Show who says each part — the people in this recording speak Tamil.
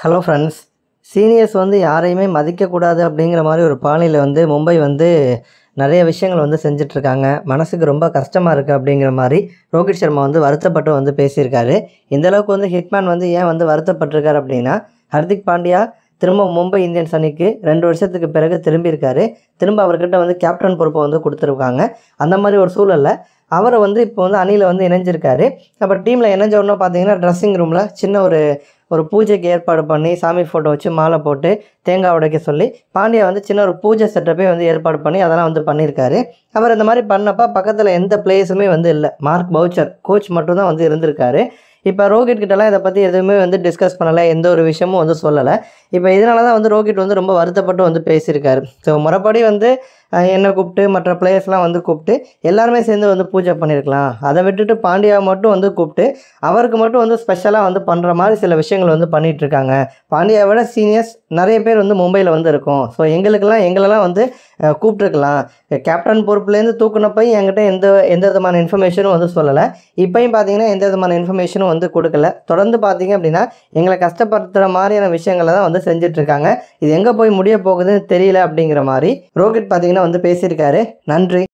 Speaker 1: ஹலோ ஃப்ரெண்ட்ஸ் சீனியர்ஸ் வந்து யாரையுமே மதிக்கக்கூடாது அப்படிங்கிற மாதிரி ஒரு பாணியில் வந்து மும்பை வந்து நிறைய விஷயங்கள் வந்து செஞ்சிட்ருக்காங்க மனசுக்கு ரொம்ப கஷ்டமாக இருக்குது அப்படிங்கிற மாதிரி ரோஹித் சர்மா வந்து வருத்தப்பட்டு வந்து பேசியிருக்காரு இந்தளவுக்கு வந்து ஹிட்மேன் வந்து ஏன் வந்து வருத்தப்பட்டிருக்காரு அப்படின்னா ஹர்திக் பாண்டியா திரும்ப மும்பை இந்தியன்ஸ் அணிக்கு ரெண்டு வருஷத்துக்கு பிறகு திரும்பியிருக்காரு திரும்ப அவர்கிட்ட வந்து கேப்டன் பொறுப்பை வந்து கொடுத்துருக்காங்க அந்த மாதிரி ஒரு சூழலில் அவரை வந்து இப்போ வந்து அணியில் வந்து இணைஞ்சிருக்காரு அப்புறம் டீமில் இணைஞ்ச உடனே பார்த்தீங்கன்னா ட்ரெஸ்ஸிங் ரூமில் சின்ன ஒரு ஒரு பூஜைக்கு ஏற்பாடு பண்ணி சாமி ஃபோட்டோ வச்சு மாலை போட்டு தேங்காய் உடைக்க சொல்லி பாண்டியா வந்து சின்ன ஒரு பூஜை செட்டப்பே வந்து ஏற்பாடு பண்ணி அதெல்லாம் வந்து பண்ணியிருக்காரு அவர் இந்த மாதிரி பண்ணப்போ பக்கத்தில் எந்த பிளேஸுமே வந்து இல்லை மார்க் பவுச்சர் கோச் மட்டும்தான் வந்து இருந்திருக்காரு இப்போ ரோஹித் கிட்டலாம் இதை பற்றி எதுவுமே வந்து டிஸ்கஸ் பண்ணலை எந்த ஒரு விஷயமும் வந்து சொல்லலை இப்போ இதனால தான் வந்து ரோஹித் வந்து ரொம்ப வருத்தப்பட்டு வந்து பேசியிருக்காரு ஸோ முறைப்படி வந்து என்னை கூப்பிட்டு மற்ற பிளேயர்ஸ்லாம் வந்து கூப்பிட்டு எல்லாருமே சேர்ந்து வந்து பூஜை பண்ணியிருக்கலாம் அதை விட்டுட்டு பாண்டியா மட்டும் வந்து கூப்பிட்டு அவருக்கு மட்டும் வந்து ஸ்பெஷலாக வந்து பண்ணுற மாதிரி சில விஷயங்கள் வந்து பண்ணிகிட்ருக்காங்க பாண்டியாவை விட சீனியர்ஸ் நிறைய பேர் வந்து மும்பையில் வந்து இருக்கும் ஸோ எங்களுக்கெல்லாம் எங்களெல்லாம் வந்து கூப்பிட்ருக்கலாம் கேப்டன் பொறுப்புலேருந்து தூக்குனப்பையும் என்கிட்ட எந்த எந்த விதமான இன்ஃபர்மேஷனும் வந்து சொல்லலை இப்பையும் பார்த்தீங்கன்னா எந்த விதமான இன்ஃபர்மேஷனும் வந்து கொடுக்கல தொடர்ந்து பார்த்தீங்க அப்படின்னா எங்களை கஷ்டப்படுத்துகிற மாதிரியான விஷயங்களை தான் வந்து செஞ்சிட்ருக்காங்க இது எங்கே போய் முடிய போகுதுன்னு தெரியல அப்படிங்கிற மாதிரி ரோஹித் பார்த்தீங்கன்னா வந்து பேசியிருக்காரு நன்றி